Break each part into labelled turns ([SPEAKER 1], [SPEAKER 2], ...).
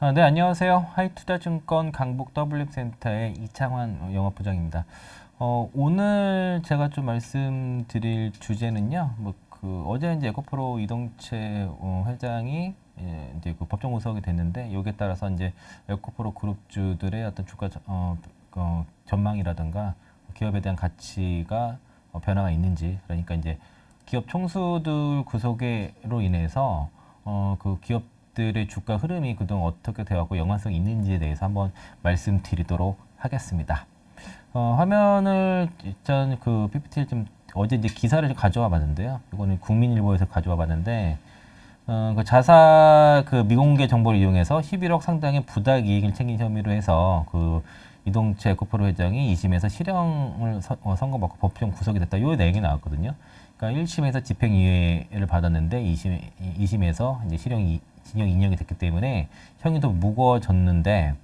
[SPEAKER 1] 아, 네 안녕하세요 하이투자증권 강북 WM센터의 이창환 영업부장입니다. 어, 오늘 제가 좀 말씀드릴 주제는요. 뭐그 어제 이제 에코프로 이동채 어, 회장이 예, 이제 그 법정 구속이 됐는데 여기에 따라서 이제 에코프로 그룹주들의 어떤 주가 어, 어, 전망이라든가 기업에 대한 가치가 어, 변화가 있는지 그러니까 이제 기업 총수들 구속으로 인해서 어, 그 기업들의 주가 흐름이 그동안 어떻게 되었고 연관성이 있는지에 대해서 한번 말씀드리도록 하겠습니다. 어, 화면을 일단 그 PPT를 좀 어제 이제 기사를 가져와 봤는데요. 이거는 국민일보에서 가져와 봤는데 어, 그 자사 그 미공개 정보를 이용해서 11억 상당의 부당 이익을 챙긴 혐의로 해서 그 이동채 에코프로 회장이 2심에서 실형을 서, 어, 선고받고 법정 구속이 됐다. 요 내용이 나왔거든요. 그러니까 1심에서 집행유예를 받았는데 2심, 2심에서 이제 실형 징역 2년이 됐기 때문에 형이 더 무거워졌는데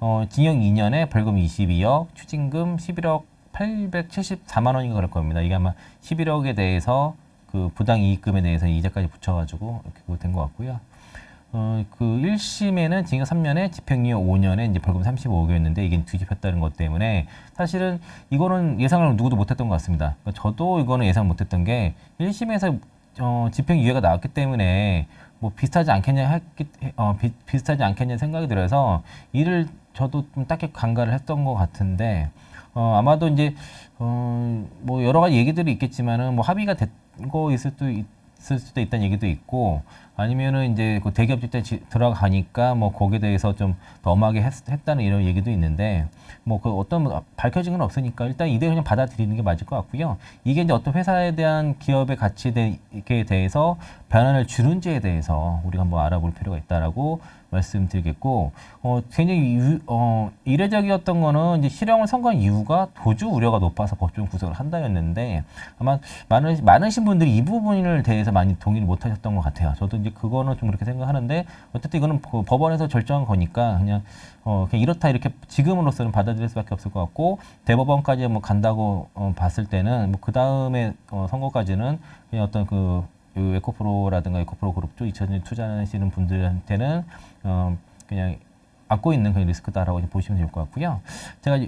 [SPEAKER 1] 어, 징역 2년에 벌금 22억, 추징금 11억 874만 원인가 그럴 겁니다. 이게 아마 11억에 대해서 그 부당 이익금에 대해서 이자까지 붙여가지고 이렇게 된것 같고요. 어, 그 1심에는 징역 3년에 집행유예 5년에 이제 벌금 35억이었는데 이게 뒤집혔다는 것 때문에 사실은 이거는 예상을 누구도 못했던 것 같습니다. 그러니까 저도 이거는 예상 못했던 게 1심에서 어, 집행유예가 나왔기 때문에 뭐 비슷하지 않겠냐 했기, 어, 비, 비슷하지 않겠냐 생각이 들어서 이를 저도 좀 딱히 간과를 했던 것 같은데 어, 아마도 이제 어, 뭐 여러 가지 얘기들이 있겠지만은 뭐 합의가 된거 있을 수도 있을 수도 있다는 얘기도 있고 아니면은 이제 그 대기업 집단 들어가니까 뭐 거기에 대해서 좀 엄하게 했, 다는 이런 얘기도 있는데 뭐 그 어떤 뭐 밝혀진 건 없으니까 일단 이대로 그냥 받아들이는 게 맞을 것 같고요. 이게 이제 어떤 회사에 대한 기업의 가치에 대해서 변화를 주는지에 대해서 우리가 한번 알아볼 필요가 있다라고 말씀드리겠고 어, 굉장히 유, 어, 이례적이었던 거는 이제 실형을 선고한 이유가 도주 우려가 높아서 법정 구속을 한다였는데 아마 많은 많으신 분들이 이 부분을 대해서 많이 동의를 못하셨던 것 같아요. 저도 이제 그거는 좀 그렇게 생각하는데 어쨌든 이거는 그 법원에서 결정한 거니까 그냥 어, 그냥 이렇다 이렇게 지금으로서는 받아들일 수밖에 없을 것 같고 대법원까지 뭐 간다고 어, 봤을 때는 뭐그 다음에 어, 선거까지는 그냥 어떤 그 에코프로라든가 에코프로 그룹 쪽 2차전지 투자하시는 분들한테는 어, 그냥 안고 있는 그런 리스크다라고 보시면 좋을 것 같고요. 제가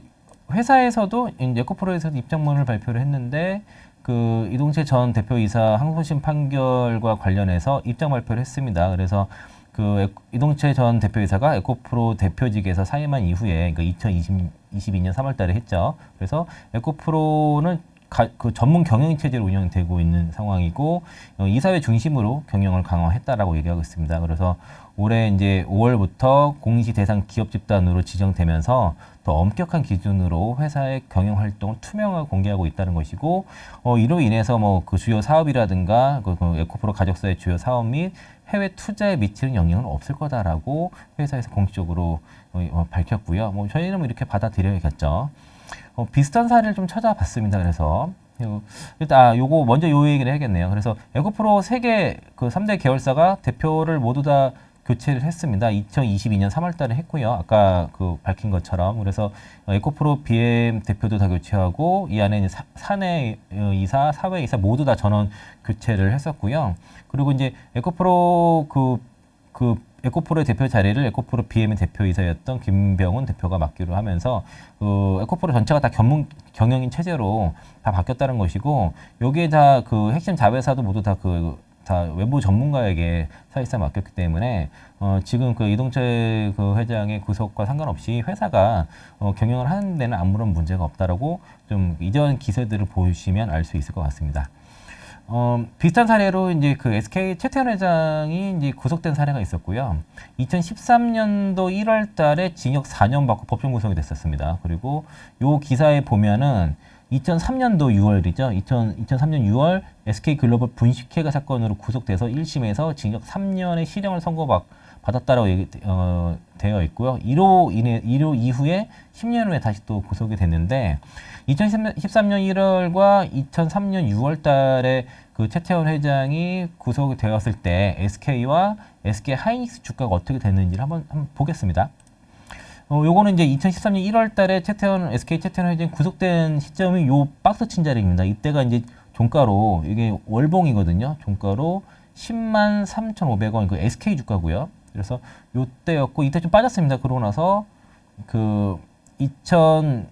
[SPEAKER 1] 회사에서도 에코프로에서 입장문을 발표를 했는데 그 이동재 전 대표이사 항소심 판결과 관련해서 입장 발표를 했습니다. 그래서 그 이동채 전 대표이사가 에코프로 대표직에서 사임한 이후에 그러니까 2022년 3월달에 했죠. 그래서 에코프로는 가, 그 전문 경영 체제로 운영되고 있는 상황이고 어, 이사회 중심으로 경영을 강화했다라고 얘기하고 있습니다. 그래서 올해 이제 5월부터 공시 대상 기업 집단으로 지정되면서 더 엄격한 기준으로 회사의 경영 활동을 투명하게 공개하고 있다는 것이고 어, 이로 인해서 뭐 그 주요 사업이라든가 그, 그 에코프로 가족사의 주요 사업 및 해외 투자에 미치는 영향은 없을 거다라고 회사에서 공식적으로 어, 밝혔고요. 뭐 저희는 뭐 이렇게 받아들여야겠죠. 어, 비슷한 사례를 좀 찾아봤습니다. 그래서 일단 아, 요거 먼저 요 얘기를 해야겠네요. 그래서 에코프로 세개 그 3대 계열사가 대표를 모두 다 교체를 했습니다. 2022년 3월 달에 했고요. 아까 그 밝힌 것처럼 그래서 에코프로 BM 대표도 다 교체하고 이 안에 사, 사내 어, 이사, 사회 이사 모두 다 전원 교체를 했었고요. 그리고 이제 에코프로 그그 그, 그 에코프로의 대표 자리를 에코프로 BM의 대표이사였던 김병훈 대표가 맡기로 하면서 그 에코프로 전체가 다 견문, 경영인 체제로 다 바뀌었다는 것이고 여기에 다그 핵심 자회사도 모두 다 그 다 외부 전문가에게 사실상 맡겼기 때문에 어, 지금 그 이동철 그 회장의 구속과 상관없이 회사가 어, 경영을 하는 데는 아무런 문제가 없다라고 좀 이전 기세들을 보시면 알 수 있을 것 같습니다. 어, 비슷한 사례로 이제 그 SK 최태원 회장이 이제 구속된 사례가 있었고요. 2013년도 1월 달에 징역 4년 받고 법정 구속이 됐었습니다. 그리고 요 기사에 보면은 2003년도 6월이죠. 2000, 2003년 6월 SK 글로벌 분식회가 사건으로 구속돼서 1심에서 징역 3년의 실형을 선고받고 받았다라고 얘기, 어, 되어 있고요. 1호 인해 이로 이후에 10년 후에 다시 또 구속이 됐는데 2013년 1월과 2003년 6월달에 그 최태원 회장이 구속이 되었을 때 SK와 SK 하이닉스 주가가 어떻게 됐는지를 한번, 한번 보겠습니다. 어, 요거는 이제 2013년 1월달에 채태원 SK 채태원 회장이 구속된 시점이 요 박스 친 자리입니다. 이때가 이제 종가로 이게 월봉이거든요. 종가로 1 0 3,500원 그 SK 주가고요. 그래서 요때였고 이때 좀 빠졌습니다. 그러고 나서 그 2015년까지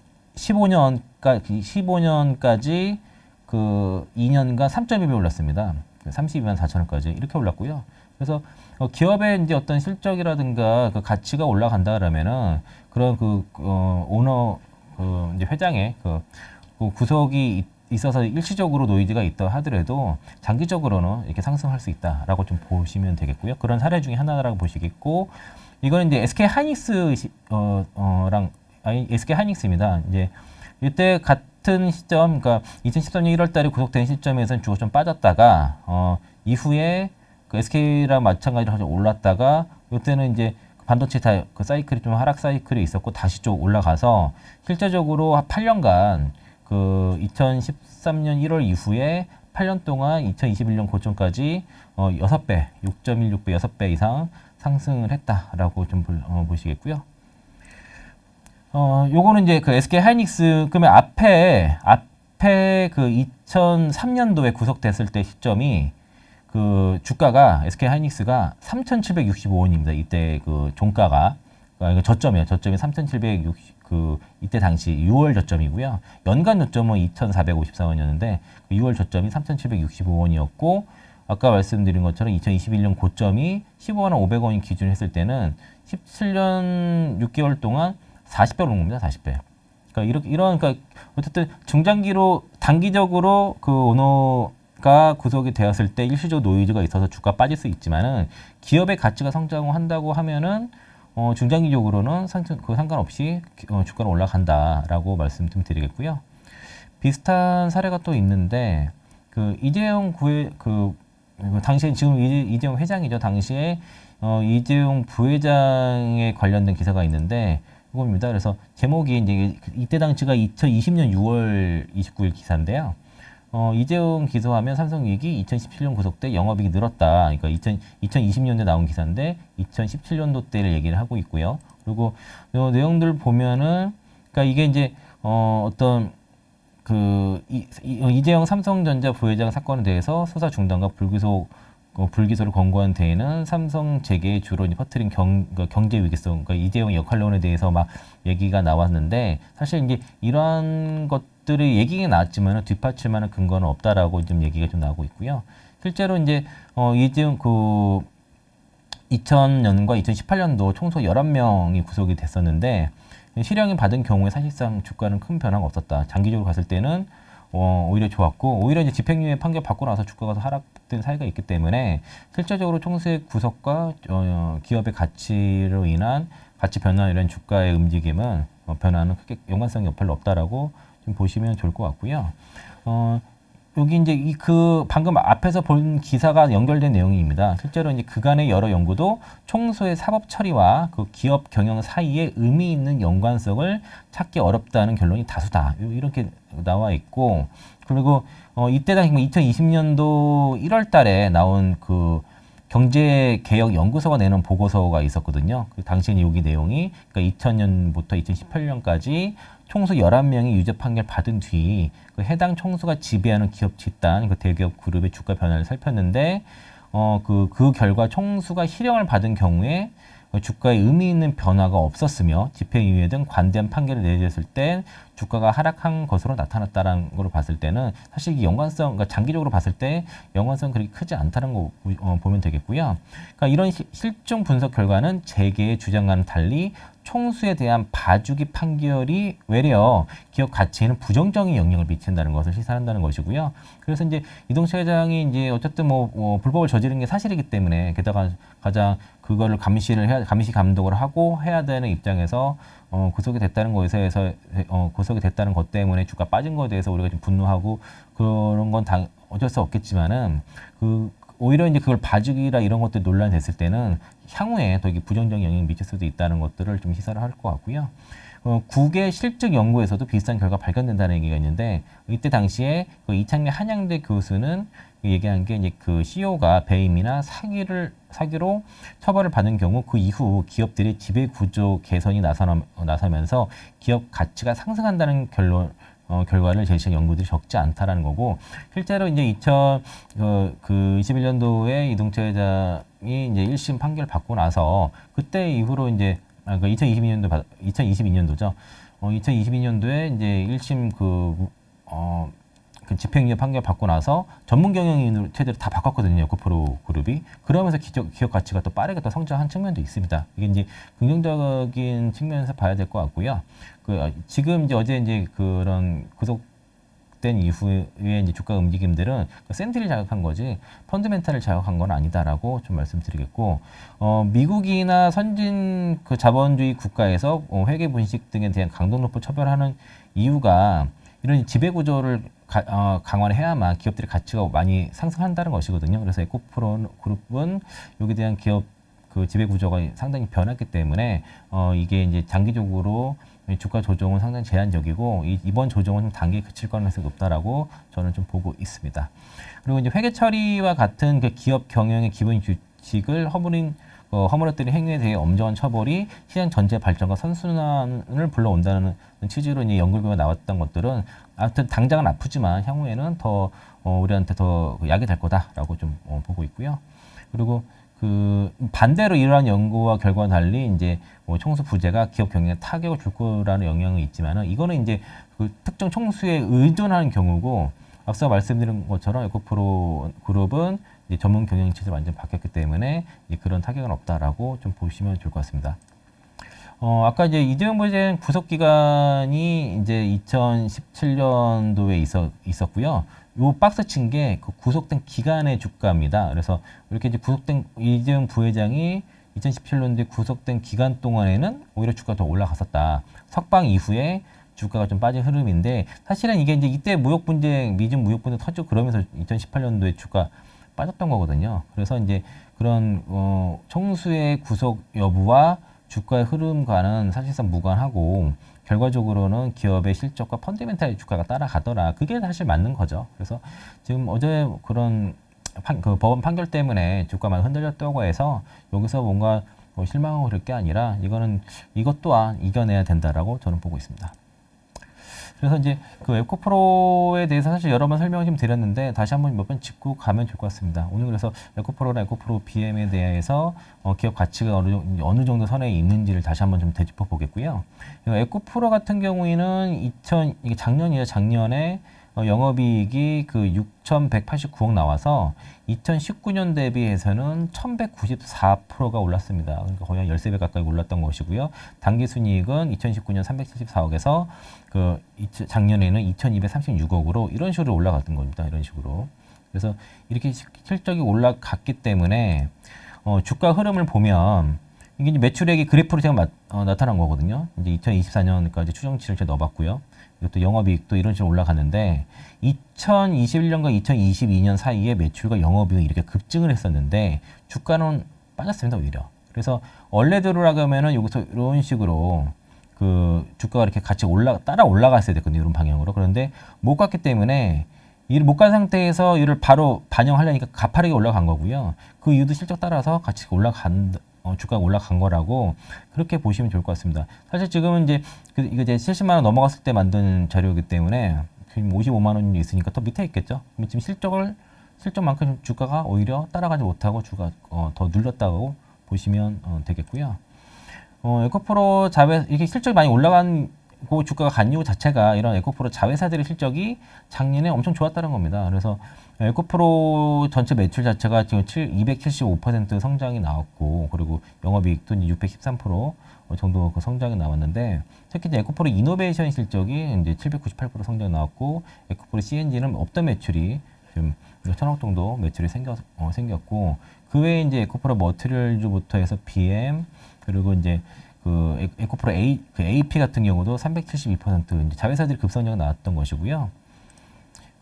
[SPEAKER 1] 15년까지 그 2년간 3 2배 올랐습니다. 32만 4천 원까지 이렇게 올랐고요. 그래서 어, 기업의 이제 어떤 실적이라든가 그 가치가 올라간다 그러면은 그런 그 어, 오너 그 이제 회장의 그, 그 구속이 있어서 일시적으로 노이즈가 있다 하더라도 장기적으로는 이렇게 상승할 수 있다라고 좀 보시면 되겠고요. 그런 사례 중에 하나라고 보시겠고 이거는 이제 SK 하이닉스 어, 어랑 아니 SK 하이닉스입니다. 이제 이때 같은 시점 그러니까 2013년 1월 달에 구속된 시점에서는 주가 좀 빠졌다가 어 이후에 그 SK랑 마찬가지로 좀 올랐다가 이때는 이제 반도체 다 그 사이클이 좀 하락 사이클이 있었고 다시 좀 올라가서 실제적으로 한 8년간 그 2013년 1월 이후에 8년 동안 2021년 고점까지 어 6배, 6.16배, 6배 이상 상승을 했다라고 좀 볼, 어, 보시겠고요. 어, 요거는 이제 그 SK 하이닉스 그러면 앞에 앞에 그 2003년도에 구속됐을 때 시점이 그 주가가 SK 하이닉스가 3,765원입니다. 이때 그 종가가 그러니까 저점이에요. 저점이 3,760, 그, 이때 당시 6월 저점이고요. 연간 저점은 2,454원이었는데, 그 6월 저점이 3,765원이었고, 아까 말씀드린 것처럼 2021년 고점이 15만 원 500원인 기준 했을 때는 17년 6개월 동안 40배 오른 겁니다. 40배. 그러니까 이렇게 이런 그러니까 어쨌든 중장기로 단기적으로 그 오너가 구속이 되었을 때 일시적 노이즈가 있어서 주가 빠질 수 있지만은 기업의 가치가 성장한다고 하면은 어, 중장기적으로는 상승 그 상관없이 어, 주가가 올라간다라고 말씀 좀 드리겠고요. 비슷한 사례가 또 있는데 그 이재용 구회 그, 그 당시에 지금 이재, 용 회장이죠. 당시에 어, 이재용 부회장에 관련된 기사가 있는데 이겁니다. 그래서 제목이 이제 이때 당시가 2020년 6월 29일 기사인데요. 어, 이재용 기소하면 삼성 위기 2017년 구속 때 영업이익이 늘었다. 그러니까 2000, 2020년도에 나온 기사인데 2017년도 때를 얘기를 하고 있고요. 그리고 요 내용들 보면은 그러니까 이게 이제 어, 어떤 그 이, 어, 이재용 이 삼성전자 부회장 사건에 대해서 수사 중단과 불기소 어, 불기소를 권고한 대에는 삼성 재계에 주로 이제 퍼트린 경, 그니까 경제 위기성, 그러니까 이재용 역할론에 대해서 막 얘기가 나왔는데 사실 이제 이러한 것 것들이 얘기가 나왔지만 뒷받침하는 근거는 없다라고 좀 얘기가 좀 나오고 있고요. 실제로 이제 어 이즘 그 2000년과 2018년도 총소 11명이 구속이 됐었는데 실형이 받은 경우에 사실상 주가는 큰 변화가 없었다. 장기적으로 봤을 때는 어, 오히려 좋았고 오히려 이제 집행유예 판결 받고 나서 주가가 하락된 사이가 있기 때문에 실제적으로 총수의 구속과 어, 기업의 가치로 인한 가치 변화 이런 주가의 움직임은 어, 변화는 크게 연관성이 별로 없다라고 좀 보시면 좋을 것 같고요. 어, 여기 이제 이 그 방금 앞에서 본 기사가 연결된 내용입니다. 실제로 이제 그간의 여러 연구도 총소의 사법 처리와 그 기업 경영 사이에 의미 있는 연관성을 찾기 어렵다는 결론이 다수다. 이렇게 나와 있고 그리고 어 이때 당시 2020년도 1월 달에 나온 그 경제개혁연구소가 내는 보고서가 있었거든요. 그 당시엔 여기 내용이 그러니까 2000년부터 2018년까지 총수 1 1 명이 유죄 판결 받은 뒤그 해당 총수가 지배하는 기업 집단, 그 대기업 그룹의 주가 변화를 살폈는데 어, 그, 그 결과 총수가 실형을 받은 경우에 그 주가에 의미 있는 변화가 없었으며 집행유예 등 관대한 판결을 내렸을 땐 주가가 하락한 것으로 나타났다는 걸 봤을 때는 사실 이 연관성, 그러니까 장기적으로 봤을 때 연관성 그렇게 크지 않다는 거 어, 보면 되겠고요. 그러니까 이런 시, 실종 분석 결과는 재계의 주장과는 달리 총수에 대한 봐주기 판결이 외려 기업 가치에는 부정적인 영향을 미친다는 것을 시사한다는 것이고요. 그래서 이제 이동철 회장이 이제 어쨌든 뭐, 뭐 불법을 저지른 게 사실이기 때문에 게다가 가장 그거를 감시를 해야 감시 감독을 하고 해야 되는 입장에서 어, 구속이 됐다는 것에서 어, 구속이 됐다는 것 때문에 주가 빠진 거에 대해서 우리가 좀 분노하고 그런 건다 어쩔 수 없겠지만은 그 오히려 이제 그걸 봐주기라 이런 것들 논란이 됐을 때는 향후에 더 이게 부정적인 영향이 미칠 수도 있다는 것들을 좀 희사를 할 것 같고요. 어, 국외 실적 연구에서도 비슷한 결과 발견된다는 얘기가 있는데 이때 당시에 그 이창래 한양대 교수는 그 얘기한 게 이제 그 CEO가 배임이나 사기를 사기로 처벌을 받는 경우 그 이후 기업들이 지배 구조 개선이 나서면서 나나서 기업 가치가 상승한다는 결론 어, 결과를 제시한 연구들이 적지 않다라는 거고 실제로 이제 2021년도에 어, 그 이동철 회장이 이제 1심 판결 받고 나서 그때 이후로 이제 아, 그 그러니까 2022년도 받, 2022년도죠. 어, 2022년도에 이제 1심 그 어, 그 집행유예 판결 받고 나서 전문 경영인으로 체대를다 바꿨거든요. 코프로 그 그룹이. 그러면서 기적 기업 가치가 또 빠르게 또 성장한 측면도 있습니다. 이게 이제 긍정적인 측면에서 봐야 될 것 같고요. 그 어, 지금 이제 어제 이제 그런 구속 된 이후에 이제 주가 움직임들은 그샌들를 자극한 거지 펀드멘탈을 자극한 건 아니다라고 좀 말씀드리겠고 어, 미국이나 선진 그 자본주의 국가에서 어, 회계 분식 등에 대한 강도 높은 처벌하는 이유가 이런 지배 구조를 어, 강화해야만 기업들의 가치가 많이 상승한다는 것이거든요. 그래서 에코프론 그룹은 여기 대한 기업 그 지배 구조가 상당히 변했기 때문에 어, 이게 이제 장기적으로 주가 조정은 상당히 제한적이고 이, 이번 조정은 단기에 그칠 가능성이 높다라고 저는 좀 보고 있습니다. 그리고 이제 회계 처리와 같은 그 기업 경영의 기본 규칙을 허브링 어, 허물어뜨린 행위에 대해 엄정한 처벌이 시장 전체 발전과 선순환을 불러온다는 취지로 이제 연결과가 나왔던 것들은 아무튼 당장은 아프지만 향후에는 더 어, 우리한테 더 약이 될 거다라고 좀 어, 보고 있고요. 그리고 그 반대로 이러한 연구와 결과와 달리 이제 뭐 총수 부재가 기업 경영에 타격을 줄 거라는 영향은 있지만은 이거는 이제 그 특정 총수에 의존하는 경우고 앞서 말씀드린 것처럼 에코프로 그룹은 전문 경영 체제 완전 바뀌었기 때문에 그런 타격은 없다라고 좀 보시면 좋을 것 같습니다. 어, 아까 이제 이재명 부회장 구속 기간이 이제 2017년도에 있어, 있었고요. 요 박스 친 게 그 구속된 기간의 주가입니다. 그래서 이렇게 이제 구속된 이재명 부회장이 2017년도에 구속된 기간 동안에는 오히려 주가가 더 올라갔었다. 석방 이후에 주가가 좀 빠진 흐름인데 사실은 이게 이제 이때 무역 분쟁 미중 무역 분쟁 터지고 그러면서 2018년도에 주가 빠졌던 거거든요. 그래서 이제 그런 어, 청수의 구속 여부와 주가의 흐름과는 사실상 무관하고 결과적으로는 기업의 실적과 펀드멘탈 주가가 따라가더라. 그게 사실 맞는 거죠. 그래서 지금 어제 그런 판, 그 법원 판결 때문에 주가만 흔들렸다고 해서 여기서 뭔가 뭐 실망하고 그럴 게 아니라 이거는 이것 또한 이겨내야 된다라고 저는 보고 있습니다. 그래서 이제 그에코 프로에 대해서 사실 여러 번 설명을 좀 드렸는데 다시 한 번 몇 번 짚고 가면 좋을 것 같습니다. 오늘 그래서 에코 프로나 에코 프로 BM에 대해서 어, 기업 가치가 어느, 어느 정도 선에 있는지를 다시 한 번 좀 되짚어 보겠고요. 에코 프로 같은 경우에는 2000 이게 작년이에요. 작년에 어, 영업이익이 그 6,189억 나와서 2019년 대비해서는 1,194%가 올랐습니다. 그러니까 거의 한 13배 가까이 올랐던 것이고요. 당기순이익은 2019년 374억에서 그 작년에는 2,236억으로 이런 식으로 올라갔던 겁니다. 이런 식으로. 그래서 이렇게 실적이 올라갔기 때문에 어, 주가 흐름을 보면 이게 매출액이 그래프로 제가 마, 어, 나타난 거거든요. 이제 2024년까지 추정치를 제가 넣어봤고요. 또 영업이익도 이런 식으로 올라갔는데 2021년과 2022년 사이에 매출과 영업이익이 이렇게 급증을 했었는데 주가는 빠졌습니다 오히려. 그래서 원래대로라고 하면은 여기서 이런 식으로 그 주가가 이렇게 같이 올라 따라 올라갔어야 됐거든요 이런 방향으로. 그런데 못 갔기 때문에 이를 못 간 상태에서 이를 바로 반영하려니까 가파르게 올라간 거고요. 그 이유도 실적 따라서 같이 올라간 어, 주가가 올라간 거라고 그렇게 보시면 좋을 것 같습니다. 사실 지금은 이제 그, 이거 이제 70만 원 넘어갔을 때 만든 자료이기 때문에 지금 55만 원이 있으니까 더 밑에 있겠죠. 그럼 지금 실적을 실적만큼 주가가 오히려 따라가지 못하고 주가 어, 더 눌렸다고 보시면 어, 되겠고요. 어, 에코프로 자베 이렇게 실적이 많이 올라간 그 주가가 간 이유 자체가 이런 에코프로 자회사들의 실적이 작년에 엄청 좋았다는 겁니다. 그래서 에코프로 전체 매출 자체가 지금 7, 275% 성장이 나왔고 그리고 영업이익도 613% 정도 그 성장이 나왔는데 특히 이제 에코프로 이노베이션 실적이 이제 798% 성장 이 나왔고 에코프로 CNG는 없던 매출이 지금 천억 정도 매출이 생겼, 어, 생겼고 그 외에 이제 에코프로 머트리얼주부터 해서 BM 그리고 이제 그 에코프로 A, 그 AP 같은 경우도 372% 이제 자회사들이 급선력 나왔던 것이고요.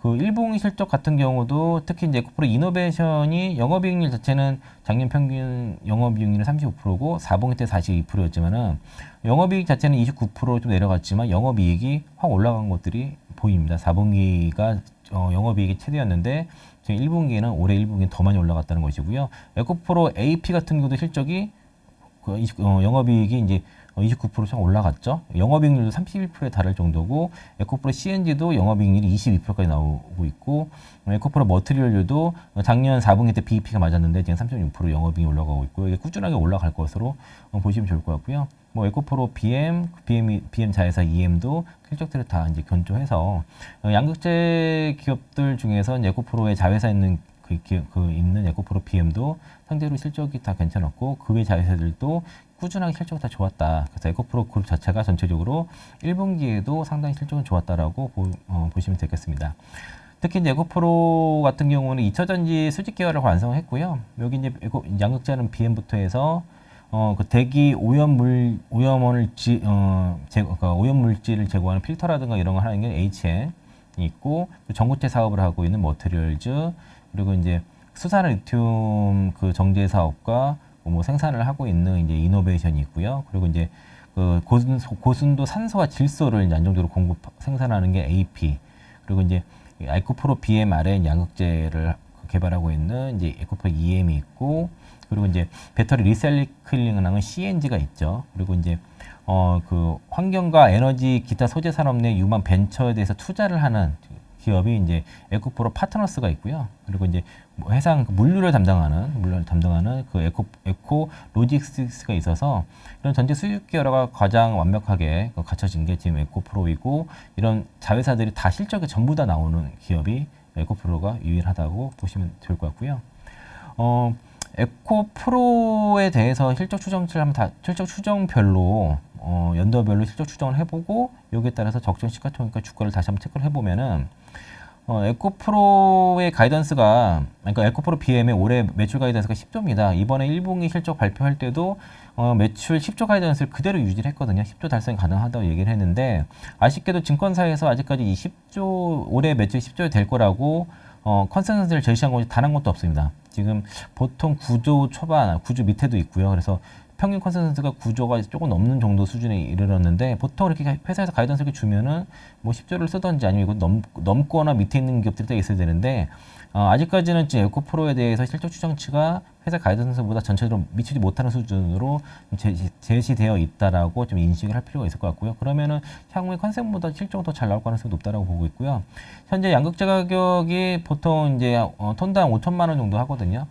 [SPEAKER 1] 그 일봉 실적 같은 경우도 특히 이제 에코프로 이노베이션이 영업이익률 자체는 작년 평균 영업이익률은 35%고 4분기 때 42%였지만은 영업이익 자체는 29%좀 내려갔지만 영업이익이 확 올라간 것들이 보입니다. 4분기가 어, 영업이익이 최대였는데 1분기에는 올해 1분기는 더 많이 올라갔다는 것이고요. 에코프로 AP 같은 경우도 실적이 그 20, 어, 영업이익이 이제 29%상 올라갔죠. 영업이익률도 31%에 달할 정도고 에코프로 CNG도 영업이익률이 22%까지 나오고 있고 에코프로 머트리얼류도 작년 4분기 때 BEP가 맞았는데 지금 3.6% 영업이익이 올라가고 있고 이게 꾸준하게 올라갈 것으로 보시면 좋을 것 같고요. 뭐 에코프로 BM, BM, BM 자회사 EM도 실적들을 다 이제 견조해서 양극재 기업들 중에서 에코프로의 자회사 있는 그, 그 있는 에코프로 BM도 상대로 실적이 다 괜찮았고 그 외 자회사들도 꾸준하게 실적이 다 좋았다. 그래서 에코프로 그룹 자체가 전체적으로 1분기에도 상당히 실적은 좋았다라고 보, 어, 시면 되겠습니다. 특히 이제 에코프로 같은 경우는 2차전지 수직 계열을 완성했고요. 여기 이제 에코, 양극재는 BM부터 해서 어, 그 대기 오염물 오염원을 지, 어, 제, 그러니까 오염물질을 제거하는 필터라든가 이런 걸 하는 게 HN 있고 전구체 사업을 하고 있는 머트리얼즈 그리고 이제 수산 리튬 그 정제 사업과 뭐 생산을 하고 있는 이제 이노베이션이 있고요. 그리고 이제 그 고순, 도 산소와 질소를 이제 안정적으로 공급 생산하는 게 AP 그리고 이제 아이코프로 BMRN 양극재를 개발하고 있는 이제 에코프로 EM이 있고 그리고 이제 배터리 리사이클링을 하는 CNG가 있죠. 그리고 이제 어 그 환경과 에너지 기타 소재 산업 내 유망 벤처에 대해서 투자를 하는 기업이 이제 에코프로 파트너스가 있고요. 그리고 이제 회상 뭐 그 물류를 담당하는 물류를 담당하는 그 에코 에코 로직스가 있어서 이런 전체 수입 기여가 가장 완벽하게 그 갖춰진 게 지금 에코프로이고 이런 자회사들이 다 실적이 전부 다 나오는 기업이 에코프로가 유일하다고 보시면 될 것 같고요. 어 에코프로에 대해서 실적 추정치를 한번 다 실적 추정별로 어, 연도별로 실적 추정을 해보고 여기에 따라서 적정 시가총액과 주가를 다시 한번 체크를 해보면은 어, 에코프로의 가이던스가 그러니까 에코프로 BM의 올해 매출 가이던스가 10조입니다. 이번에 1분기 실적 발표할 때도 어, 매출 10조 가이던스를 그대로 유지를 했거든요. 10조 달성 가능하다고 얘기를 했는데 아쉽게도 증권사에서 아직까지 이 10조 올해 매출 10조 될 거라고 어, 컨센서스를 제시한 것이 단한 것도 없습니다. 지금 보통 9조 초반, 9조 밑에도 있고요. 그래서 평균 컨센서스가 구조가 조금 넘는 정도 수준에 이르렀는데 보통 이렇게 회사에서 가이던스 이렇 주면은 뭐 10조를 쓰던지 아니면 이거 넘, 거나 밑에 있는 기업들이 다 있어야 되는데 어, 아직까지는 지금 에코프로에 대해서 실적 추정치가 회사 가이던스보다 전체적으로 미치지 못하는 수준으로 제시, 되어 있다라고 좀 인식을 할 필요가 있을 것 같고요. 그러면은 향후에 컨셉보다 실적은 더잘 나올 가능성이 높다라고 보고 있고요. 현재 양극재 가격이 보통 이제 어, 톤당 5천만 원 정도 하거든요.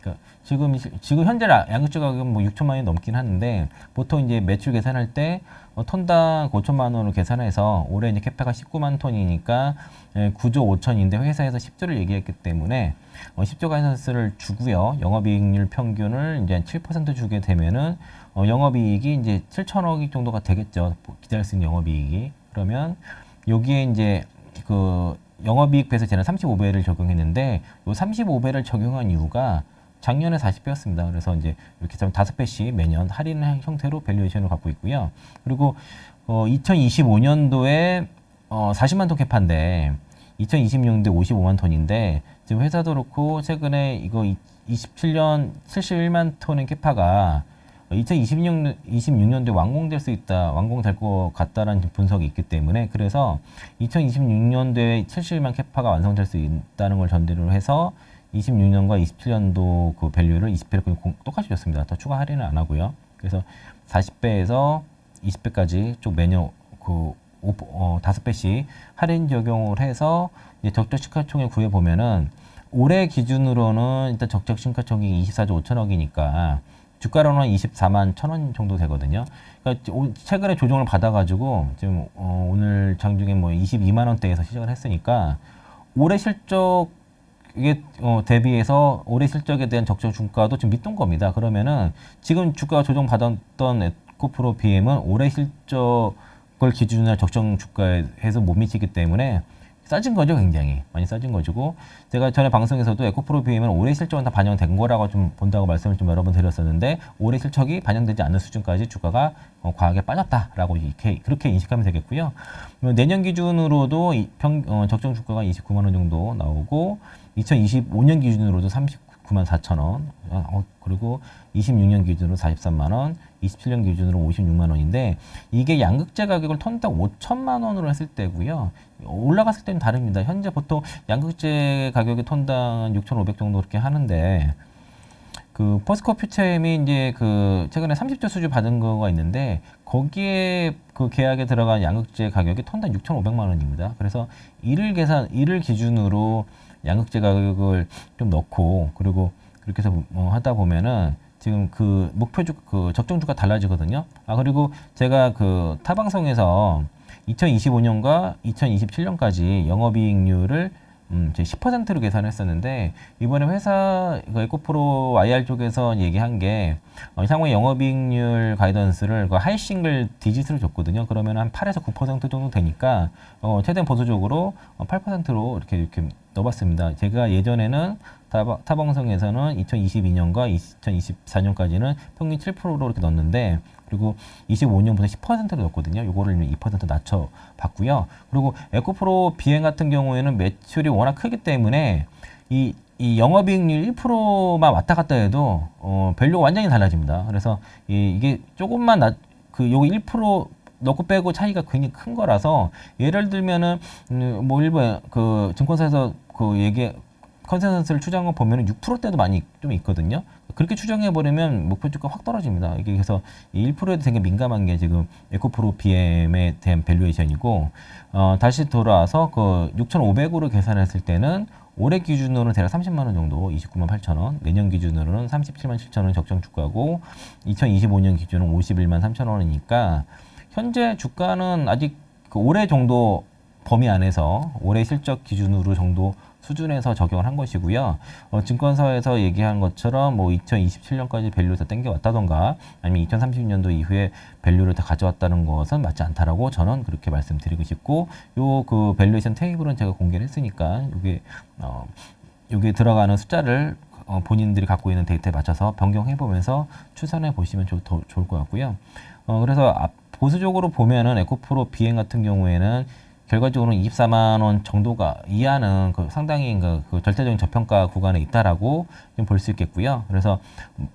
[SPEAKER 1] 그러니까 지금 지금 현재 양극재 가격은 뭐 6천만 원이 넘긴 하는데 보통 이제 매출 계산할 때 어, 톤당 5천만 원으로 계산해서 올해 이제 캐파가 19만 톤이니까 예, 9조 5천인데 회사에서 10조를 얘기했기 때문에 어, 10조 가이던스를 주고요. 영업이익률 평균을 이제 한7% 주게 되면은 어, 영업이익이 이제 7천억 정도가 되겠죠. 기대할 수 있는 영업이익이 그러면 여기에 이제 그 영업이익 배에서 제가 35배를 적용했는데 요 35배를 적용한 이유가 작년에 40배였습니다. 그래서 이제 이렇게 되 5배씩 매년 할인 형태로 밸류에이션을 갖고 있고요. 그리고 어, 2025년도에 어, 40만 톤 캐파인데 2026년도에 55만 톤인데 지금 회사도 그렇고 최근에 이거 27년 71만 톤의 캐파가 2026년, 26년도에 완공될 수 있다, 완공될 것 같다라는 분석이 있기 때문에 그래서 2026년도에 70만 캐파가 완성될 수 있다는 걸 전제로 해서 26년과 27년도 그 밸류를 20배를 그 똑같이 줬습니다. 더 추가 할인을 안 하고요. 그래서 40배에서 20배까지 쭉 매년 그 5, 어, 5배씩 할인 적용을 해서 이제 적적 시가총액 구해 보면은 올해 기준으로는 일단 적적 시가총액이 24조 5천억이니까 주가로는 24만 천원 정도 되거든요. 그러니까 최근에 조정을 받아가지고 지금 어, 오늘 장중에 뭐 22만 원대에서 시작을 했으니까 올해 실적 이게 어, 대비해서 올해 실적에 대한 적정 주가도 지금 밑돈 겁니다. 그러면은 지금 주가 조정 받았던 에코프로 BM은 올해 실적을 기준으로 적정 주가에 해서 못 미치기 때문에 싸진 거죠, 굉장히. 많이 싸진 거죠 제가 전에 방송에서도 에코프로 비임은 올해 실적은 다 반영된 거라고 좀 본다고 말씀을 좀 여러 번 드렸었는데 올해 실적이 반영되지 않는 수준까지 주가가 어, 과하게 빠졌다라고 이렇게 그렇게 인식하면 되겠고요. 뭐 내년 기준으로도 이 평, 어, 적정 주가가 29만 원 정도 나오고 2025년 기준으로도 39만 4천 원, 어, 그리고 26년 기준으로 43만 원, 27년 기준으로 56만 원인데 이게 양극재 가격을 톤당 5천만 원으로 했을 때고요. 올라갔을 때는 다릅니다. 현재 보통 양극재 가격이 톤당 6,500 정도 이렇게 하는데 그 포스코 퓨처엠이 이제 그 최근에 30조 수주 받은 거가 있는데 거기에 그 계약에 들어간 양극재 가격이 톤당 6,500만 원입니다. 그래서 이를 계산 이를 기준으로 양극재 가격을 좀 넣고 그리고 그렇게 해서 뭐 하다 보면은 지금 그 목표 주, 그 적정 주가 달라지거든요. 아 그리고 제가 그 타방송에서 2025년과 2027년까지 영업이익률을 음, 이제 10%로 계산했었는데 이번에 회사 그 에코프로 IR 쪽에서 얘기한 게 어, 향후 영업이익률 가이던스를 그 하이싱글 디지트로 줬거든요. 그러면 한 8에서 9% 정도 되니까 어, 최대한 보수적으로 8%로 어, 이렇게 이렇게 넣어봤습니다. 제가 예전에는 타방성에서는 2022년과 2024년까지는 평균 7%로 이렇게 넣었는데 그리고 25년보다 10%를 넣었거든요. 요거를 2% 낮춰 봤고요. 그리고 에코프로 비행 같은 경우에는 매출이 워낙 크기 때문에 이, 이 영업이익률 1%만 왔다 갔다 해도 어, 밸류가 완전히 달라집니다. 그래서 이, 이게 조금만 낮, 그 요거 1% 넣고 빼고 차이가 굉장히 큰 거라서 예를 들면은 음, 뭐 일본 그 증권사에서 그 얘기 컨센서스를 추정한 거 보면은 6%대도 많이 좀 있거든요. 그렇게 추정해 버리면 목표 주가 확 떨어집니다. 이게 그래서 1%에도 되게 민감한 게 지금 에코프로 BM에 대한 밸류에이션이고 어, 다시 돌아와서 그 6,500으로 계산했을 때는 올해 기준으로는 대략 30만 원 정도, 29만 8천 원, 내년 기준으로는 37만 7천 원 적정 주가고 2025년 기준은 51만 3천 원이니까 현재 주가는 아직 그 올해 정도 범위 안에서 올해 실적 기준으로 정도 수준에서 적용을 한 것이고요. 어, 증권사에서 얘기한 것처럼 뭐 2027년까지 밸류를 다 땡겨왔다던가 아니면 2030년도 이후에 밸류를 다 가져왔다는 것은 맞지 않다라고 저는 그렇게 말씀드리고 싶고 요 그 밸류에이션 테이블은 제가 공개를 했으니까 요게 어 요게 들어가는 숫자를 어, 본인들이 갖고 있는 데이터에 맞춰서 변경해 보면서 추산해 보시면 좋, 더, 좋을 것 같고요. 어, 그래서 보수적으로 보면은 에코프로 비행 같은 경우에는 결과적으로는 24만 원 정도가 이하는 그 상당히 그, 그 절대적인 저평가 구간에 있다라고 볼 수 있겠고요. 그래서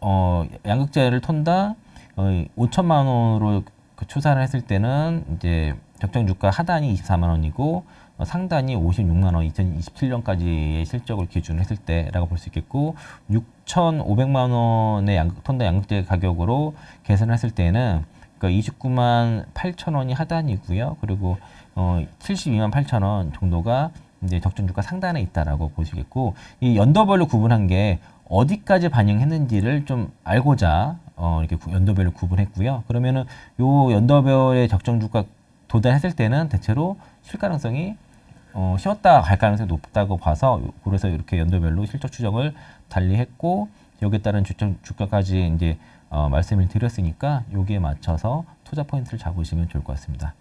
[SPEAKER 1] 어 양극재를 톤다 어, 5천만 원으로 그 추산을 했을 때는 이제 적정 주가 하단이 24만 원이고 어, 상단이 56만 원 2027년까지의 실적을 기준 으로 했을 때라고 볼 수 있겠고 6,500만 원의 양극 톤다 양극재 가격으로 계산했을 을 때는 그러니 29만 8천 원이 하단이고요. 그리고 어, 72만 8천 원 정도가 이제 적정 주가 상단에 있다라고 보시겠고 이 연도별로 구분한 게 어디까지 반영했는지를 좀 알고자 어, 이렇게 연도별로 구분했고요. 그러면은 요 연도별의 적정 주가 도달했을 때는 대체로 실 가능성이 어, 쉬었다 갈 가능성이 높다고 봐서 그래서 이렇게 연도별로 실적 추정을 달리했고 여기에 따른 주점 주가까지 이제 어, 말씀을 드렸으니까 여기에 맞춰서 투자 포인트를 잡으시면 좋을 것 같습니다.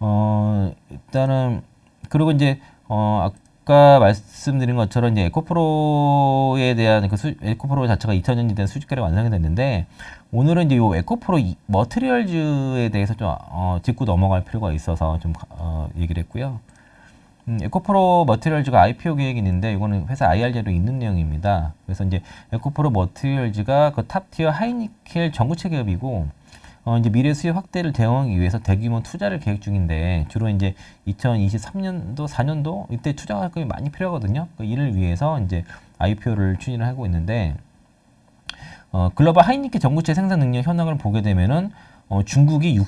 [SPEAKER 1] 어, 일단은 그리고 이제 어, 아까 말씀드린 것처럼 이제 에코프로에 대한 그 수, 에코프로 자체가 2000년이 된수직가를 완성이 됐는데 오늘은 이제 요 에코프로 이, 머트리얼즈에 대해서 좀 어, 짚고 넘어갈 필요가 있어서 좀 어, 얘기를 했고요. 음, 에코프로 머티리얼즈가 IPO 계획이 데 이거는 회사 IR제로 있는 내용입니다. 그래서 이제 에코프로 머티리얼즈가 그 탑티어 하이니켈 전구체 기업이고 어, 이제 미래 수요 확대를 대응하기 위해서 대규모 투자를 계획 중인데 주로 이제 2023년도, 4년도 이때 투자 활금이 많이 필요하거든요. 그 이를 위해서 이제 IPO를 추진을 하고 있는데 어, 글로벌 하이닉의 전구체 생산 능력 현황을 보게 되면은 어, 중국이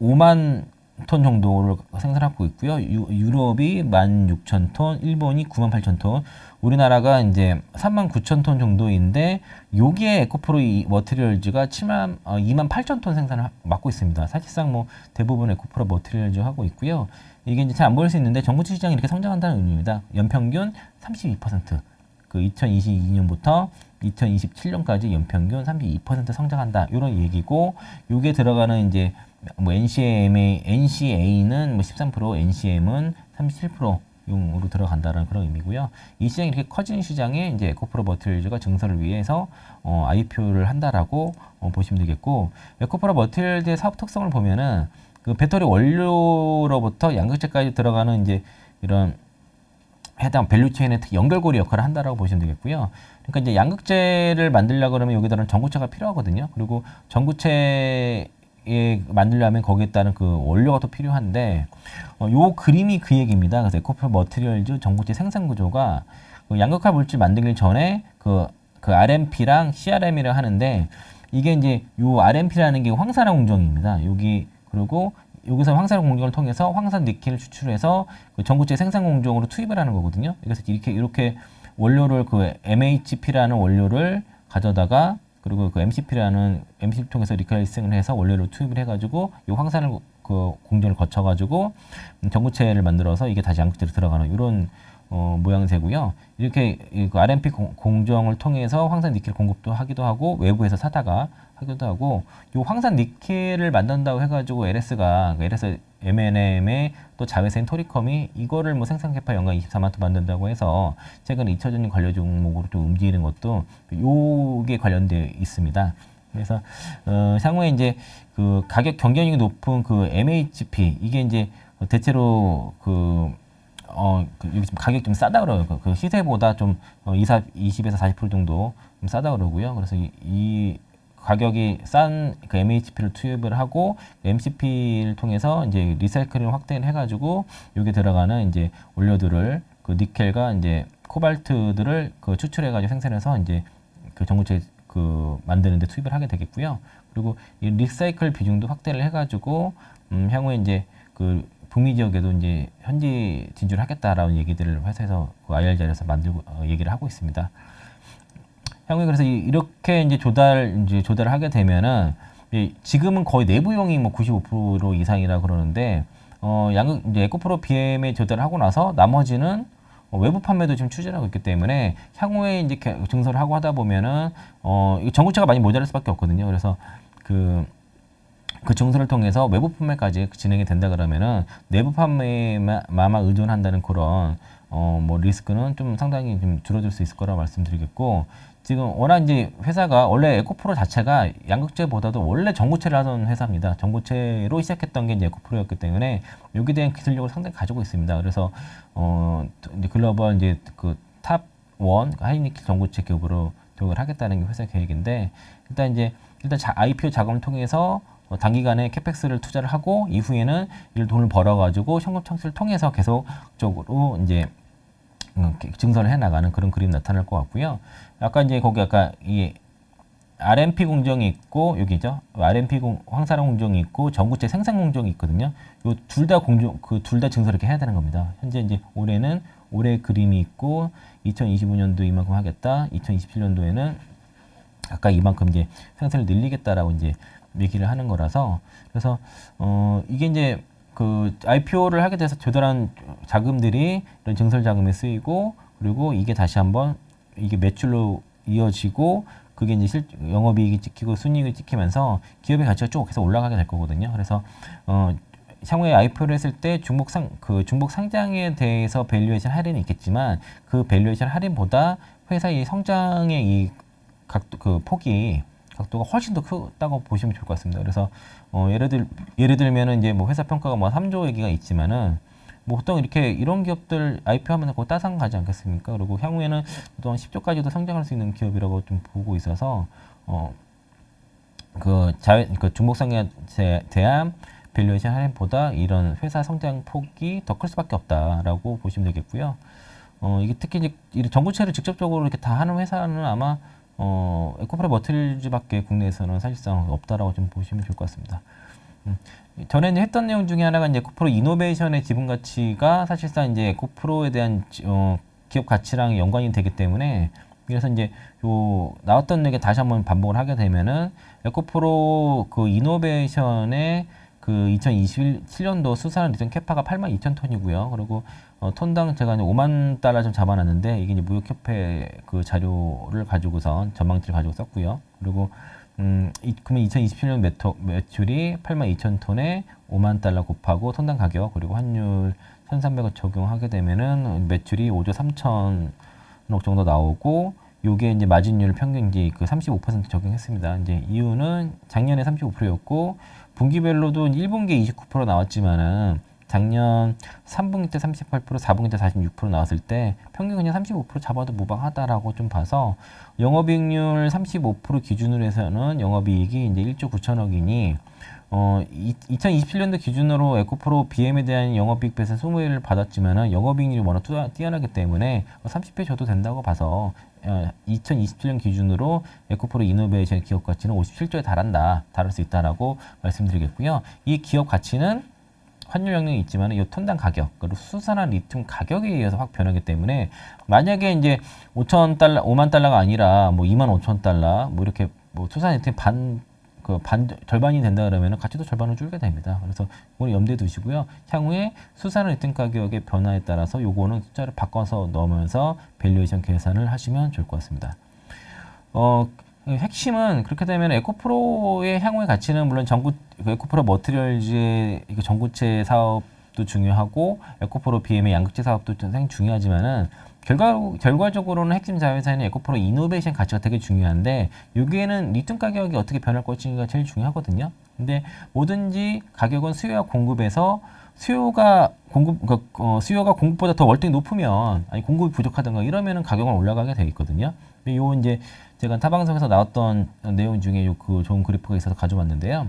[SPEAKER 1] 65만 톤 정도를 생산하고 있고요. 유, 럽이 16,000톤, 일본이 98,000톤, 우리나라가 이제 3만 9천 톤 정도인데 요기에 에코프로 이 머티리얼즈가 7만 어, 2만 8천 톤 생산을 맡고 있습니다. 사실상 뭐 대부분 에코프로 머티리얼즈 하고 있고요. 이게 이제 잘 안 보일 수 있는데 전구체 시장이 이렇게 성장한다는 의미입니다. 연평균 32%그 2022년부터 2027년까지 연평균 32% 성장한다. 이런 얘기고 요게 들어가는 이제 뭐 NCMA, NCA는 뭐 13%, NCM은 37% 용으로 들어간다는 그런 의미고요. 이 시장이 이렇게 커진 시장에 이제 에코프로 버틸즈가 증설을 위해서 어, IPO를 한다라고 어, 보시면 되겠고 에코프로 버틸즈의 사업 특성을 보면은 그 배터리 원료로부터 양극재까지 들어가는 이제 이런 해당 밸류체인의 연결고리 역할을 한다라고 보시면 되겠고요. 그러니까 이제 양극재를 만들려고 그러면 여기다 전구체가 필요하거든요. 그리고 전구체 에 예, 만들려면 거기에 따른 그 원료가 또 필요한데 어, 요 그림이 그 얘기입니다. 그래서 에코프 머트리얼즈 전구체 생산 구조가 그 양극화 물질 만들기 전에 그, 그 RMP랑 CRM이라 하는데 이게 이제 요 RMP라는 게 황산화 공정입니다. 여기 그리고 여기서 황산 공정을 통해서 황산 니켈을 추출해서 그 전구체 생산 공정으로 투입을 하는 거거든요. 그래서 이렇게 이렇게 원료를 그 MHP라는 원료를 가져다가 그리고 그 MCP라는 MCP 통해서 리클리이싱을 해서 원료로 투입을 해가지고 이 황산을 그 공정을 거쳐가지고 전구체를 만들어서 이게 다시 양극재로 들어가는 이런 어, 모양새고요. 이렇게 그 RMP 공정을 통해서 황산 니켈 공급도 하기도 하고 외부에서 사다가 하기도 하고 요 황산 니켈을 만든다고 해가지고 LS가 LS 그러니까 M&M의 또 자회사인 토리컴이 이거를 뭐 생산개파 연간 24만 톤 만든다고 해서 최근 잊혀전지 관련 종목으로 좀 움직이는 것도 요게 관련되어 있습니다. 그래서 어, 향후에 이제 그 가격 경쟁력이 높은 그 MHP 이게 이제 대체로 그 어, 그 여기 좀 가격 좀 싸다 그러고그 그 시세보다 좀 어, 20, 20에서 40% 정도 좀 싸다 그러고요. 그래서 이, 이 가격이 싼그 MHP를 투입을 하고 그 MCP를 통해서 이제 리사이클링 확대를 해가지고 여기 들어가는 이제 원료들을 그 니켈과 이제 코발트들을 그 추출해가지고 생산해서 이제 그 전구체 그 만드는데 투입을 하게 되겠고요. 그리고 이 리사이클 비중도 확대를 해가지고 음, 향후에 이제 그 북미 지역에도 이제 현지 진출하겠다라는 얘기들을 회사에서 그 IR 자리에서 만들고 어, 얘기를 하고 있습니다. 향후에 그래서 이렇게 이제 조달 이제 조달을 하게 되면은 지금은 거의 내부용이 뭐95% 이상이라 그러는데 어 양극 이제 에코프로 BM에 조달을 하고 나서 나머지는 어, 외부 판매도 지금 추진 하고 있기 때문에 향후에 이제 증설을 하고 하다 보면은 어 전구체가 많이 모자랄 수밖에 없거든요. 그래서 그그 그 증설을 통해서 외부 판매까지 진행이 된다 그러면은 내부 판매만 에 의존한다는 그런 어 뭐 리스크는 좀 상당히 좀 줄어들 수 있을 거라 말씀드리겠고 지금 워낙 이제 회사가 원래 에코프로 자체가 양극재보다도 원래 전구체를 하던 회사입니다. 전구체로 시작했던 게 이제 에코프로였기 때문에 여기에 대한 기술력을 상당히 가지고 있습니다. 그래서 어 이제 글로벌 이제 그 탑 원하이니키전구체 그러니까 기업으로 등록을 하겠다는 게 회사 계획인데 일단 이제 일단 자, IPO 자금을 통해서 어, 단기간에 캐펙스를 투자를 하고 이후에는 이 돈을 벌어 가지고 현금 창출을 통해서 계속적으로 이제 어, 증설을 해나가는 그런 그림 나타날 것 같고요. 아까 이제 거기 아까 이 RMP 공정이 있고 여기죠. RMP 공, 황사랑 공정이 있고 전구체 생산 공정이 있거든요. 요 둘 다 공정 그 둘 다 증설을 이렇게 해야 되는 겁니다. 현재 이제 올해는 올해 그림이 있고 2025년도 이만큼 하겠다. 2027년도에는 아까 이만큼 이제 생산을 늘리겠다라고 이제 얘기를 하는 거라서 그래서 어 이게 이제 그 IPO를 하게 돼서 조달한 자금들이 이런 증설 자금에 쓰이고 그리고 이게 다시 한번 이게 매출로 이어지고 그게 이제 실 영업이익이 찍히고 순이익을 찍히면서 기업의 가치가 쭉 계속 올라가게 될 거거든요. 그래서 어 향후에 IPO를 했을 때 중복 상그 중복 상장에 대해서 밸류에이션 할인이 있겠지만 그 밸류에이션 할인보다 회사의 성장의 이 각도 그 폭이 각도가 훨씬 더 크다고 보시면 좋을 것 같습니다. 그래서 어, 예를 들 예를 들면은 이제 뭐 회사 평가가 뭐 3조 얘기가 있지만은 뭐 보통 이렇게 이런 기업들 IPO 하면 곧 따상 가지 않겠습니까? 그리고 향후에는 또한 10조까지도 성장할 수 있는 기업이라고 좀 보고 있어서 어그 자회 그 중복성에 대한 밸류에이션 할인보다 이런 회사 성장 폭이 더 클 수밖에 없다라고 보시면 되겠고요. 어 이게 특히 이제 정부채를 직접적으로 이렇게 다 하는 회사는 아마 어, 에코프라 머틀즈밖에 국내에서는 사실상 없다라고 좀 보시면 좋을 것 같습니다. 음, 전에 이제 했던 내용 중에 하나가 이제 에코프로 이노베이션의 지분 가치가 사실상 이제 에코프로에 대한 어, 기업 가치랑 연관이 되기 때문에 그래서 이제 요 나왔던 얘기 다시 한번 반복을 하게 되면은 에코프로 그 이노베이션의 그 2027년도 수산화 리턴 캐파가 8만 2천 톤이고요. 그리고 어, 톤당 제가 이제 5만 달러 좀 잡아놨는데 이게 이제 무역협회 그 자료를 가지고서 전망치를 가지고 썼고요. 그리고 음, 이, 그러면 2027년 매토, 매출이 8만 2천 톤에 5만 달러 곱하고 톤당 가격 그리고 환율 1,300원 적용하게 되면은 매출이 5조 3천억 정도 나오고 요게 이제 마진율 평균 이제 그35% 적용했습니다. 이제 이유는 작년에 35%였고 분기별로도 일분기에29% 나왔지만은 작년 3분기 때 38%, 4분기 때 46% 나왔을 때 평균 그냥 35% 잡아도 무방하다라고 좀 봐서 영업이익률 35% 기준으로 해서는 영업이익이 이제 1조 9천억이니 어, 이, 2027년도 기준으로 에코프로 BM에 대한 영업이익 배선 20회를 받았지만 영업이익률이 워낙 뛰어, 뛰어나기 때문에 30회 줘도 된다고 봐서 어, 2027년 기준으로 에코프로 이노베이션 기업 가치는 57조에 달한다, 다룰 수 있다라고 말씀드리겠고요. 이 기업 가치는 환율 영향이 있지만 이 톤당 가격, 그리고 수산화 리튬 가격에 의해서 확 변하기 때문에 만약에 이제 5천 달러, 5만 달러가 아니라 뭐 2만 5천 달러 뭐 이렇게 뭐 수산 리튬 반 그 반 절반이 된다 그러면은 가치도 절반으 줄게 됩니다. 그래서 이걸 염두에 두시고요. 향후에 수산 리튬 가격의 변화에 따라서 요거는 숫자를 바꿔서 넣으면서 밸류에이션 계산을 하시면 좋을 것 같습니다. 어그 핵심은 그렇게 되면 에코프로의 향후의 가치는 물론 전구 그 에코프로 머트리얼즈의 그 전구체 사업도 중요하고 에코프로 BM의 양극재 사업도 굉장히 중요하지만은 결과, 결과적으로는 핵심 자회사에는 에코프로 이노베이션 가치가 되게 중요한데 여기에는 리튬 가격이 어떻게 변할 것인지가 제일 중요하거든요. 근데 뭐든지 가격은 수요와 공급에서 수요가 공급 그러니까 어, 수요가 공급보다 더 월등히 높으면 아니 공급이 부족하든가 이러면은 가격은 올라가게 되어 있거든요. 근데 요 이제 제가 타방송에서 나왔던 내용 중에 그 좋은 그래프가 있어서 가져왔는데요.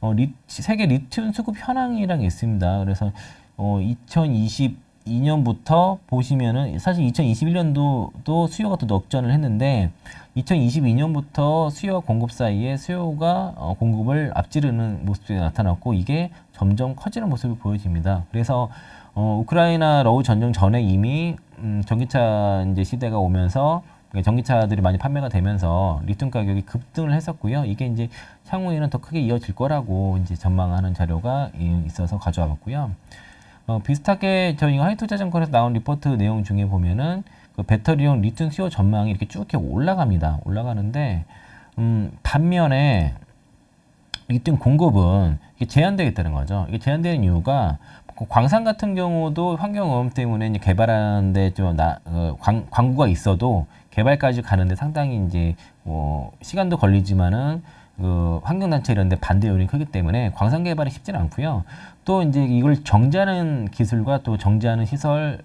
[SPEAKER 1] 어, 리, 세계 리튬 수급 현황이라는 게 있습니다. 그래서 어, 2022년부터 보시면은 사실 2021년도도 수요가 또넉전을 했는데 2022년부터 수요와 공급 사이에 수요가 어, 공급을 앞지르는 모습이 나타났고 이게 점점 커지는 모습이 보여집니다. 그래서 어, 우크라이나 러우 전쟁 전에 이미 음, 전기차 이제 시대가 오면서 그러니까 전기차들이 많이 판매가 되면서 리튬 가격이 급등을 했었고요. 이게 이제 향후에는 더 크게 이어질 거라고 이제 전망하는 자료가 있어서 가져와 봤고요. 어, 비슷하게 저희 하이투자증권에서 나온 리포트 내용 중에 보면은 그 배터리용 리튬 수요 전망이 이렇게 쭉 이렇게 올라갑니다. 올라가는데 음, 반면에 리튬 공급은 이게 제한되어 있다는 거죠. 이게 제한되는 이유가 그 광산 같은 경우도 환경오염 때문에 이제 개발하는데 좀 나, 어, 광, 광구가 있어도 개발까지 가는데 상당히 이제 뭐 시간도 걸리지만은 그 환경단체 이런 데 반대 요인이 크기 때문에 광산 개발이 쉽지는 않고요. 또 이제 이걸 정제하는 기술과 또 정제하는 시설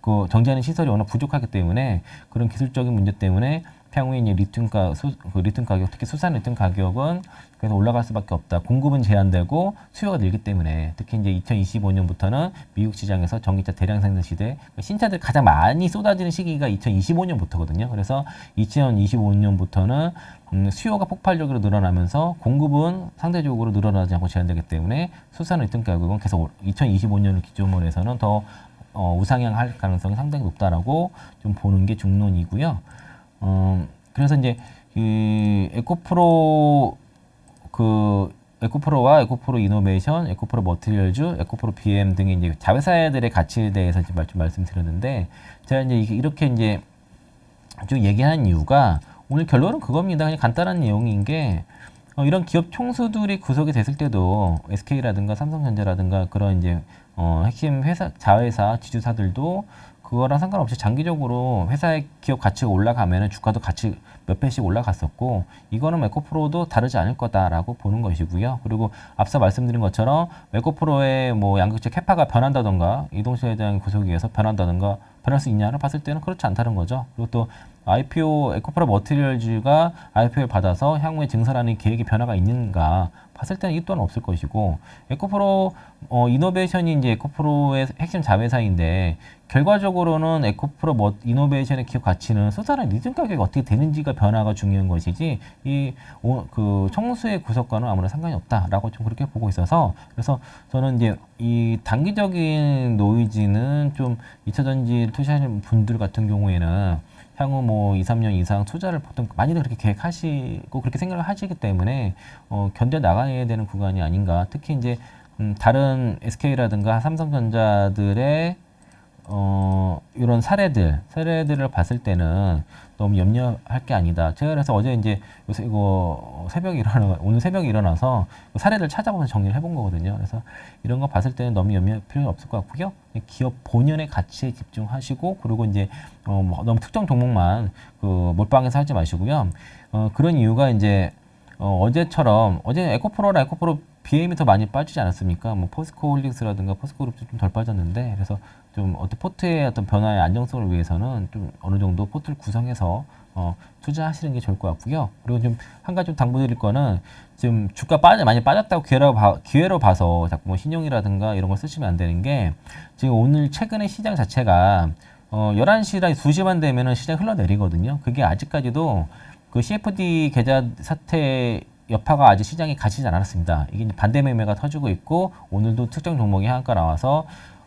[SPEAKER 1] 그 정제하는 시설이 워낙 부족하기 때문에 그런 기술적인 문제 때문에 향후에 이제 리튬가 소, 그 리튬 가격 특히 수산 리튬 가격은 그래서 올라갈 수밖에 없다. 공급은 제한되고 수요가 늘기 때문에 특히 이제 2025년부터는 미국 시장에서 전기차 대량 생산 시대 그 신차들 가장 많이 쏟아지는 시기가 2025년부터거든요. 그래서 2025년부터는 음, 수요가 폭발적으로 늘어나면서 공급은 상대적으로 늘어나지 않고 제한되기 때문에 수산의 등 가격은 계속 2025년을 기점으로 해서는 더 어, 우상향할 가능성이 상당히 높다라고 좀 보는 게 중론이고요. 어, 그래서 이제 그 에코프로 그 에코프로와 에코프로 이노베이션, 에코프로 머티리얼즈, 에코프로 BM 등의 이제 자회사들의 가치에 대해서 이제 말, 좀 말씀드렸는데 제가 이제 이렇게 이제 좀 얘기하는 이유가 오늘 결론은 그겁니다. 그냥 간단한 내용인 게 어, 이런 기업 총수들이 구속이 됐을 때도 SK라든가 삼성전자라든가 그런 이제 어, 핵심 회사 자회사 지주사들도 그거랑 상관없이 장기적으로 회사의 기업 가치가 올라가면 주가도 같이 몇 배씩 올라갔었고 이거는 메코프로도 다르지 않을 거다라고 보는 것이고요. 그리고 앞서 말씀드린 것처럼 메코프로의 뭐 양극재 캐파가 변한다던가 이동시에 대한 구속에서 변한다던가 변할 수 있냐를 봤을 때는 그렇지 않다는 거죠. 그리고 또 IPO 에코프로 머티리얼즈가 IPO를 받아서 향후에 증설하는 계획이 변화가 있는가 봤을 때는 이 또한 없을 것이고 에코프로 어, 이노베이션이 이제 에코프로의 핵심 자회사인데 결과적으로는 에코프로 뭐 이노베이션의 기업 가치는 쏟아라 리즘 가격이 어떻게 되는지가 변화가 중요한 것이지 이그총수의구속과는 아무런 상관이 없다라고 좀 그렇게 보고 있어서 그래서 저는 이제 이 단기적인 노이즈는 좀이차전지 투자하는 분들 같은 경우에는 향후 뭐 2, 3년 이상 투자를 보통 많이들 그렇게 계획하시고 그렇게 생각을 하시기 때문에 어, 견뎌 나가야 되는 구간이 아닌가 특히 이제 음, 다른 SK라든가 삼성전자들의 어, 이런 사례들, 사례들을 봤을 때는 너무 염려할 게 아니다. 제가 그래서 어제 이제 요새 이거 새벽에 일어나, 오늘 새벽에 일어나서 그 사례들 찾아보면서 정리를 해본 거거든요. 그래서 이런 거 봤을 때는 너무 염려할 필요 없을 것 같고요. 기업 본연의 가치에 집중하시고, 그리고 이제, 어, 뭐 너무 특정 종목만 그 몰빵해서 하지 마시고요. 어, 그런 이유가 이제, 어, 어제처럼, 어제 에코프로라 에코프로 BM이 더 많이 빠지지 않았습니까? 뭐 포스코 홀릭스라든가 포스코 그룹도 좀 덜 빠졌는데 그래서 좀 어떤 포트의 어떤 변화의 안정성을 위해서는 좀 어느 정도 포트를 구성해서 어, 투자하시는 게 좋을 것 같고요. 그리고 좀 한 가지 좀 당부드릴 거는 지금 주가 빠져 많이 빠졌다고 기회로, 봐, 기회로 봐서 자꾸 뭐 신용이라든가 이런 걸 쓰시면 안 되는 게 지금 오늘 최근에 시장 자체가 어, 11시랑 2시 만 되면은 시장 흘러내리거든요. 그게 아직까지도 그 CFD 계좌 사태 여파가 아직 시장에 가시지 않았습니다. 이게 반대 매매가 터지고 있고 오늘도 특정 종목이 한가 나와서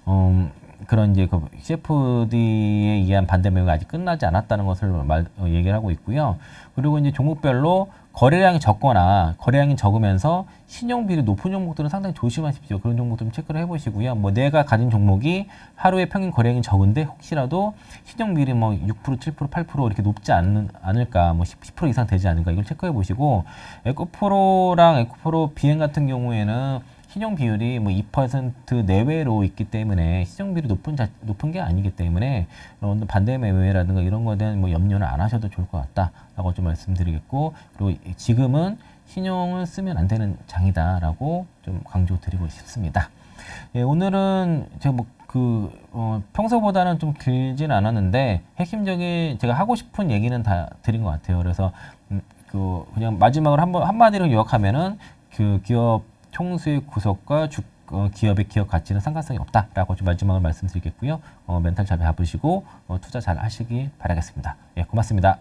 [SPEAKER 1] 음, 그런 이제 그 CFD에 의한 반대 매매가 아직 끝나지 않았다는 것을 말, 어, 얘기를 하고 있고요. 그리고 이제 종목별로 거래량이 적거나 거래량이 적으면서 신용비율이 높은 종목들은 상당히 조심하십시오. 그런 종목 좀 체크를 해보시고요. 뭐 내가 가진 종목이 하루에 평균 거래량이 적은데 혹시라도 신용비율이 뭐 6%, 7%, 8% 이렇게 높지 않는, 않을까 뭐 10%, 10% 이상 되지 않을까 이걸 체크해 보시고 에코프로랑 에코프로 비행 같은 경우에는 신용 비율이 뭐 2% 내외로 있기 때문에 신용 비율이 높은 자, 높은 게 아니기 때문에 이런 반대 매매라든가 이런 거에 대한 뭐 염려는 안 하셔도 좋을 것 같다라고 좀 말씀드리겠고 그리고 지금은 신용을 쓰면 안 되는 장이다라고 좀 강조드리고 싶습니다. 예, 오늘은 제가 뭐 그, 어, 평소보다는 좀 길진 않았는데, 핵심적인 제가 하고 싶은 얘기는 다 드린 것 같아요. 그래서, 음, 그, 그냥 마지막으로 한 한마디로 요약하면은, 그 기업 총수의 구속과 주, 어, 기업의 기업 가치는 상관성이 없다라고 좀 마지막으로 말씀드리겠고요. 어, 멘탈 잘 잡으시고 어, 투자 잘 하시기 바라겠습니다. 예, 고맙습니다.